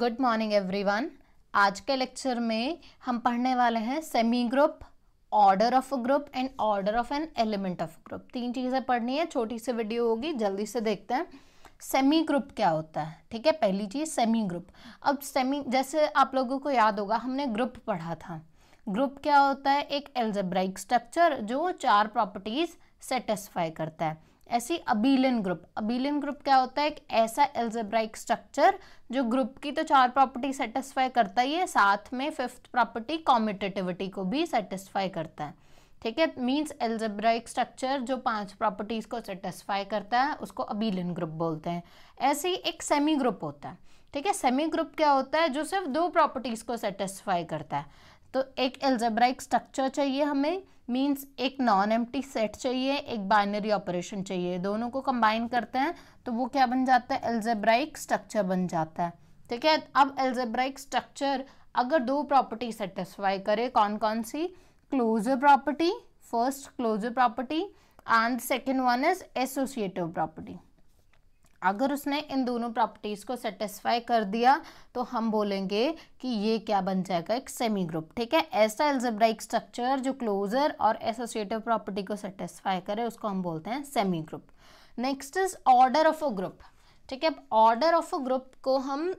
good morning everyone आज के lecture में हम पढ़ने वाले हैं semi group order of a group and order of an element of group तीन चीज़ें पढ़नी है छोटी सी वीडियो होगी जल्दी से देखते हैं सेमी ग्रुप क्या होता है ठीक है पहली चीज़ सेमी ग्रुप अब सेमी जैसे आप लोगों को याद होगा हमने ग्रुप पढ़ा था ग्रुप क्या होता है एक एल्जेब्राइक स्ट्रक्चर जो चार प्रॉपर्टीज़ सेटिस्फाई करता है ऐसी अबीलियन ग्रुप अबीलियन ग्रुप क्या होता है एक ऐसा एल्जेब्राइक स्ट्रक्चर जो ग्रुप की तो चार प्रॉपर्टी सेटिस्फाई करता ही है साथ में फिफ्थ प्रॉपर्टी कॉम्पिटेटिविटी को भी सेटिस्फाई करता है ठीक है मीन्स एल्जेब्राइक स्ट्रक्चर जो पांच प्रॉपर्टीज़ को सेटिस्फाई करता है उसको अबीलियन ग्रुप बोलते हैं ऐसे ही एक सेमी ग्रुप होता है ठीक है सेमी ग्रुप क्या होता है जो सिर्फ दो प्रॉपर्टीज़ को सेटिस्फाई करता है तो एक एल्जेब्राइक स्ट्रक्चर चाहिए हमें मींस एक नॉन एम्प्टी सेट चाहिए एक बाइनरी ऑपरेशन चाहिए दोनों को कंबाइन करते हैं तो वो क्या बन जाता है एल्जेब्राइक स्ट्रक्चर बन जाता है ठीक है अब एल्जेब्राइक स्ट्रक्चर अगर दो प्रॉपर्टी सेटिस्फाई करे कौन कौन सी closure property first closure property and second one is associative property अगर उसने इन दोनों प्रॉपर्टीज़ को सेटिस्फाई कर दिया तो हम बोलेंगे कि ये क्या बन जाएगा एक सेमी ग्रुप ठीक है ऐसा एल्जब्राइक स्ट्रक्चर जो क्लोजर और एसोसिएटिव प्रॉपर्टी को सेटिस्फाई करे उसको हम बोलते हैं semi group next is order of a group ठीक है अब ऑर्डर ऑफ अ ग्रुप को हम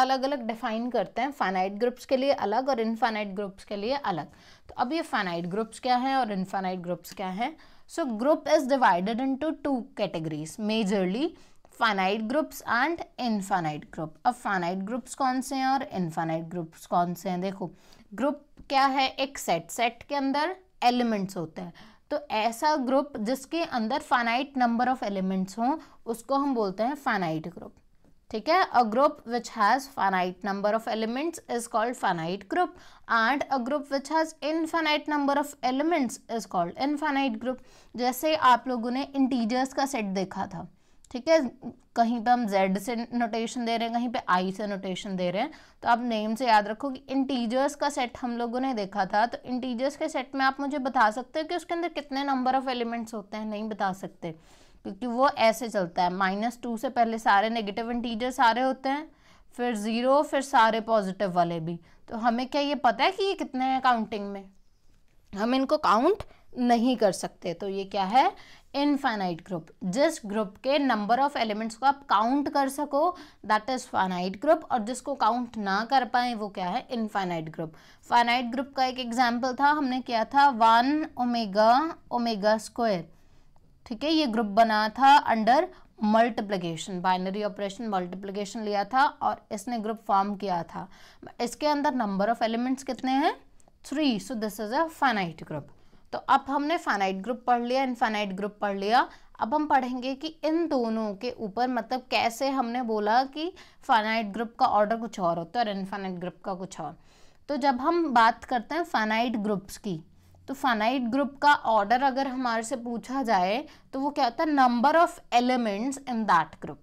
अलग अलग डिफाइन करते हैं फाइनाइट ग्रुप्स के लिए अलग और इनफाइनाइट ग्रुप्स के लिए अलग तो अब ये फाइनाइट ग्रुप्स क्या हैं और इनफाइनाइट ग्रुप्स क्या हैं so group is divided into two categories majorly finite groups and infinite group अब फाइनाइट ग्रुप्स कौन से हैं और इनफाइनाइट ग्रुप्स कौन से हैं देखो ग्रुप क्या है एक सेट सेट के अंदर एलिमेंट्स होते हैं तो ऐसा ग्रुप जिसके अंदर फाइनाइट नंबर ऑफ एलिमेंट्स हों उसको हम बोलते हैं फाइनाइट ग्रुप ठीक है a group which has finite number of elements is called finite group and a group which has infinite number of elements is called infinite group जैसे आप लोगों ने इंटीजर्स का सेट देखा था ठीक है कहीं पे हम z से नोटेशन दे रहे हैं कहीं पे i से नोटेशन दे रहे हैं तो आप नेम से याद रखो कि इंटीजर्स का सेट हम लोगों ने देखा था तो इंटीजर्स के सेट में आप मुझे बता सकते हैं कि उसके अंदर कितने नंबर ऑफ एलिमेंट्स होते हैं नहीं बता सकते क्योंकि वो ऐसे चलता है माइनस टू से पहले सारे नेगेटिव इंटीजर सारे होते हैं फिर ज़ीरो फिर सारे पॉजिटिव वाले भी तो हमें क्या ये पता है कि ये कितने हैं काउंटिंग में हम इनको काउंट नहीं कर सकते तो ये क्या है इनफाइनाइट ग्रुप जिस ग्रुप के नंबर ऑफ एलिमेंट्स को आप काउंट कर सको दैट इज़ फाइनाइट ग्रुप और जिसको काउंट ना कर पाए वो क्या है इनफाइनाइट ग्रुप फाइनाइट ग्रुप का एक एग्जाम्पल था हमने किया था वन ओमेगा ओमेगा स्क्वायर ठीक है ये ग्रुप बना था under multiplication binary operation multiplication लिया था और इसने ग्रुप फॉर्म किया था इसके अंदर नंबर ऑफ एलिमेंट्स कितने हैं three so this is a finite group तो अब हमने फाइनाइट ग्रुप पढ़ लिया इनफाइनाइट ग्रुप पढ़ लिया अब हम पढ़ेंगे कि इन दोनों के ऊपर मतलब कैसे हमने बोला कि फाइनाइट ग्रुप का ऑर्डर कुछ और होता है और इनफाइनाइट ग्रुप का कुछ और तो जब हम बात करते हैं फाइनाइट ग्रुप्स की तो फाइनाइट ग्रुप का ऑर्डर अगर हमारे से पूछा जाए तो वो क्या होता है number of elements in that group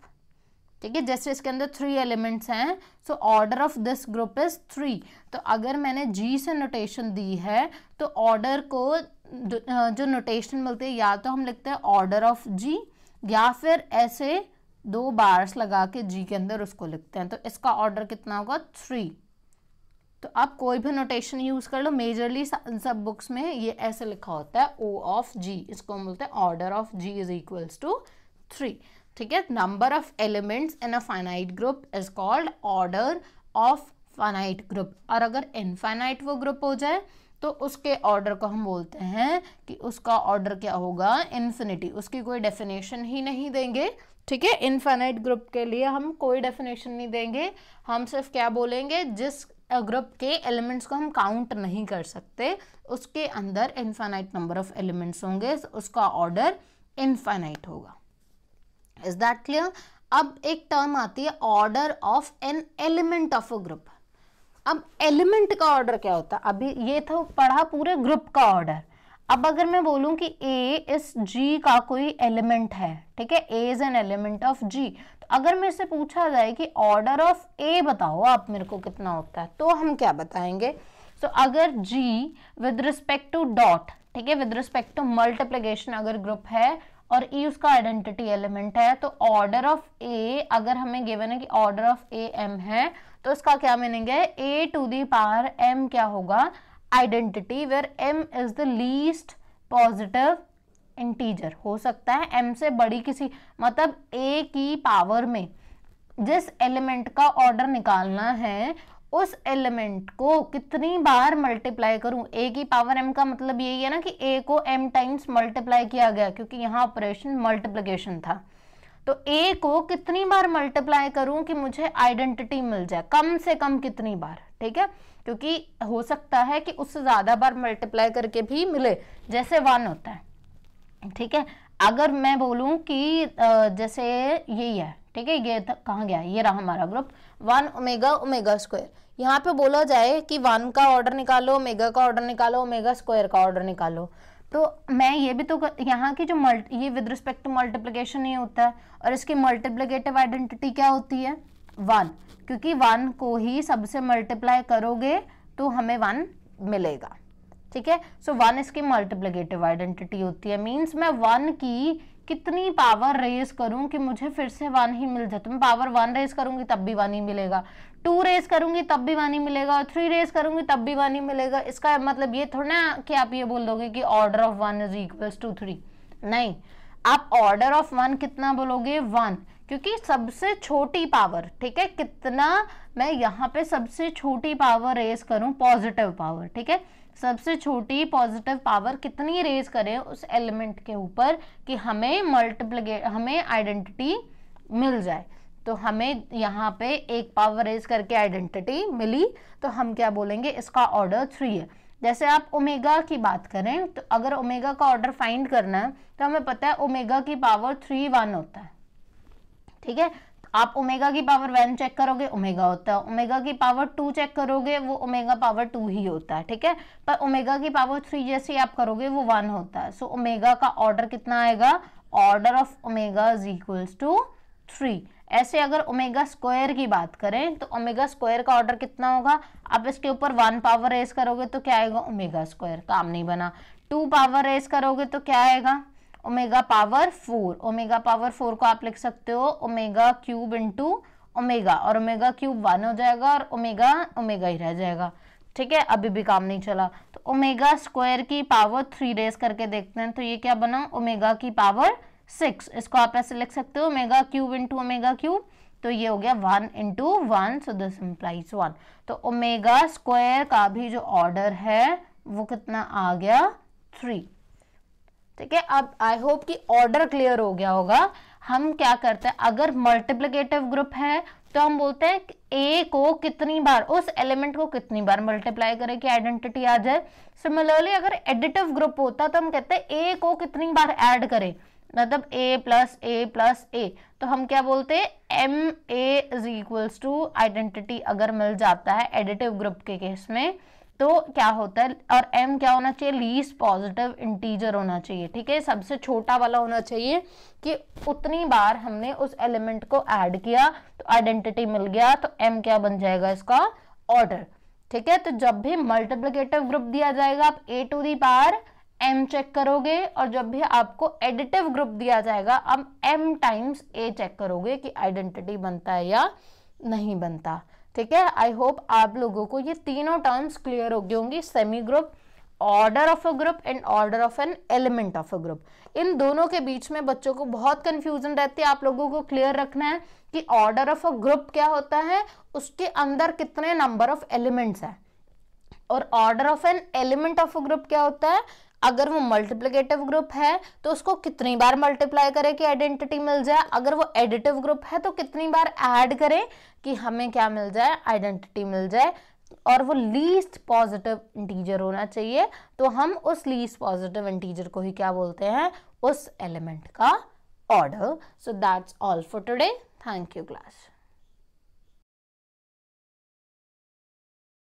ठीक है जैसे इसके अंदर थ्री एलिमेंट्स हैं so order of this group is three तो अगर मैंने जी से नोटेशन दी है तो ऑर्डर को जो नोटेशन मिलती है या तो हम लिखते हैं ऑर्डर ऑफ जी या फिर ऐसे दो बार्स लगा के जी के अंदर उसको लिखते हैं तो इसका ऑर्डर कितना होगा थ्री तो आप कोई भी नोटेशन यूज़ कर लो मेजरली सब बुक्स में ये ऐसे लिखा होता है ओ ऑफ जी इसको हम बोलते हैं order of G is equals to three ठीक है number of elements in a finite group is called order of finite group और अगर इनफाइनाइट वो ग्रुप हो जाए तो उसके ऑर्डर को हम बोलते हैं कि उसका ऑर्डर क्या होगा इन्फिनिटी उसकी कोई डेफिनेशन ही नहीं देंगे ठीक है इन्फेनाइट ग्रुप के लिए हम कोई डेफिनेशन नहीं देंगे हम सिर्फ क्या बोलेंगे जिस ग्रुप के एलिमेंट्स को हम काउंट नहीं कर सकते उसके अंदर इन्फेनाइट नंबर ऑफ एलिमेंट्स होंगे उसका ऑर्डर इन्फेनाइट होगा इज दैट क्लियर अब एक टर्म आती है order of an element of a group अब एलिमेंट का ऑर्डर क्या होता अभी ये था तो पढ़ा पूरे ग्रुप का ऑर्डर अब अगर मैं बोलूँ कि ए इस जी का कोई एलिमेंट है ठीक है A is an element of G तो अगर मेरे से पूछा जाए कि ऑर्डर ऑफ ए बताओ आप मेरे को कितना होता है तो हम क्या बताएंगे सो so, अगर G with respect to dot ठीक है विद रिस्पेक्ट टू मल्टीप्लीकेशन अगर ग्रुप है और ई e उसका आइडेंटिटी एलिमेंट है तो ऑर्डर ऑफ ए अगर हमें गिवन है कि ऑर्डर ऑफ ए एम है तो इसका क्या मीनिंग है A to the power M क्या होगा identity where M is the least positive integer हो सकता है एम से बड़ी किसी मतलब ए की पावर में जिस एलिमेंट का ऑर्डर निकालना है उस एलिमेंट को कितनी बार मल्टीप्लाई करूं ए की पावर एम का मतलब यही है ना कि ए को एम टाइम्स मल्टीप्लाई किया गया क्योंकि यहाँ ऑपरेशन मल्टीप्लीकेशन था तो ए को कितनी बार मल्टीप्लाई करूं कि मुझे आइडेंटिटी मिल जाए कम से कम कितनी बार ठीक है क्योंकि हो सकता है कि उससे ज़्यादा बार मल्टीप्लाई करके भी मिले जैसे वन होता है ठीक है अगर मैं बोलूं कि जैसे यही है ठीक है ये कहाँ गया ये रहा हमारा group one omega omega square यहाँ पे बोला जाए कि वन का ऑर्डर निकालो ओमेगा का ऑर्डर निकालो ओमेगा स्क्वायर का ऑर्डर निकालो तो मैं ये भी तो यहाँ की जो मल्ट ये विद रिस्पेक्ट टू मल्टीप्लीकेशन ये होता है और इसकी मल्टीप्लीकेटिव आइडेंटिटी क्या होती है वन क्योंकि वन को ही सबसे मल्टीप्लाई करोगे तो हमें वन मिलेगा ठीक है सो वन इसकी मल्टीप्लीकेटिव आइडेंटिटी होती है मीन्स मैं वन की कितनी पावर रेस करूं कि मुझे फिर से वन ही मिल जाए तो मैं पावर वन रेस करूंगी तब भी वन ही मिलेगा टू रेस करूंगी तब भी वन ही मिलेगा थ्री रेस करूंगी तब भी वन ही मिलेगा इसका मतलब ये थोड़ा ना कि आप ये बोल दोगे कि order of one is equals to three नहीं आप ऑर्डर ऑफ वन कितना बोलोगे वन क्योंकि सबसे छोटी पावर ठीक है कितना मैं यहाँ पे सबसे छोटी पावर रेज करूँ पॉजिटिव पावर ठीक है सबसे छोटी पॉजिटिव पावर कितनी रेज करें उस एलिमेंट के ऊपर कि हमें मल्टीप्लीके हमें आइडेंटिटी मिल जाए तो हमें यहाँ पे एक पावर रेज करके आइडेंटिटी मिली तो हम क्या बोलेंगे इसका ऑर्डर थ्री है जैसे आप ओमेगा की बात करें तो अगर ओमेगा का ऑर्डर फाइंड करना है तो हमें पता है ओमेगा की पावर थ्री वन होता है ठीक है आप ओमेगा की पावर वन चेक करोगे ओमेगा होता है ओमेगा की पावर टू चेक करोगे वो ओमेगा पावर टू ही होता है ठीक है पर ओमेगा की पावर थ्री जैसे आप करोगे वो वन होता है सो ओमेगा का ऑर्डर कितना आएगा order of omega is equals to three ऐसे अगर ओमेगा स्क्वायर की बात करें तो ओमेगा स्क्वायर का ऑर्डर कितना होगा आप इसके ऊपर वन पावर रेस करोगे तो क्या आएगा ओमेगा स्क्वायर काम नहीं बना टू पावर रेस करोगे तो क्या आएगा omega power four omega power four को आप लिख सकते हो ओमेगा क्यूब इंटू ओमेगा और ओमेगा क्यूब वन हो जाएगा और ओमेगा ओमेगा ही रह जाएगा ठीक है अभी भी काम नहीं चला तो ओमेगा स्क्वायर की पावर थ्री रेस करके देखते हैं तो ये क्या बना ओमेगा की पावर सिक्स इसको आप ऐसे लिख सकते हो omega cube into omega cube तो ये हो गया one into one so this implies one तो ओमेगा स्क्वायर का भी जो ऑर्डर है वो कितना आ गया थ्री ठीक है अब आई होप कि ऑर्डर क्लियर हो गया होगा हम क्या करते हैं अगर मल्टीप्लीकेटिव ग्रुप है तो हम बोलते हैं ए को कितनी बार उस एलिमेंट को कितनी बार मल्टीप्लाई करें कि आइडेंटिटी आ जाए सिमिलरली अगर एडिटिव ग्रुप होता तो हम कहते हैं ए को कितनी बार ऐड करें मतलब ए प्लस ए प्लस ए तो हम क्या बोलते हैं M A is equals to identity अगर मिल जाता है एडिटिव ग्रुप के केस में तो क्या होता है और m क्या होना चाहिए लीस्ट पॉजिटिव इंटीजर होना चाहिए ठीक है सबसे छोटा वाला होना चाहिए कि उतनी बार हमने उस एलिमेंट को ऐड किया तो आइडेंटिटी मिल गया तो m क्या बन जाएगा इसका ऑर्डर ठीक है तो जब भी मल्टीप्लिकेटिव ग्रुप दिया जाएगा आप A to the power m check करोगे और जब भी आपको एडिटिव ग्रुप दिया जाएगा आप एम टाइम्स ए चेक करोगे कि आइडेंटिटी बनता है या नहीं बनता ठीक है आई होप आप लोगों को ये तीनों टर्म्स क्लियर हो गए होंगी semi group order of a group and order of an element of a group इन दोनों के बीच में बच्चों को बहुत कंफ्यूजन रहती है आप लोगों को क्लियर रखना है कि ऑर्डर ऑफ अ ग्रुप क्या होता है उसके अंदर कितने नंबर ऑफ एलिमेंट्स हैं और order of an element of a group क्या होता है अगर वो मल्टीप्लीकेटिव ग्रुप है तो उसको कितनी बार मल्टीप्लाई करें कि आइडेंटिटी मिल जाए अगर वो एडिटिव ग्रुप है तो कितनी बार ऐड करें कि हमें क्या मिल जाए आइडेंटिटी मिल जाए और वो लीस्ट पॉजिटिव इंटीजर होना चाहिए तो हम उस लीस्ट पॉजिटिव इंटीजर को ही क्या बोलते हैं उस एलिमेंट का order so that's all for today thank you class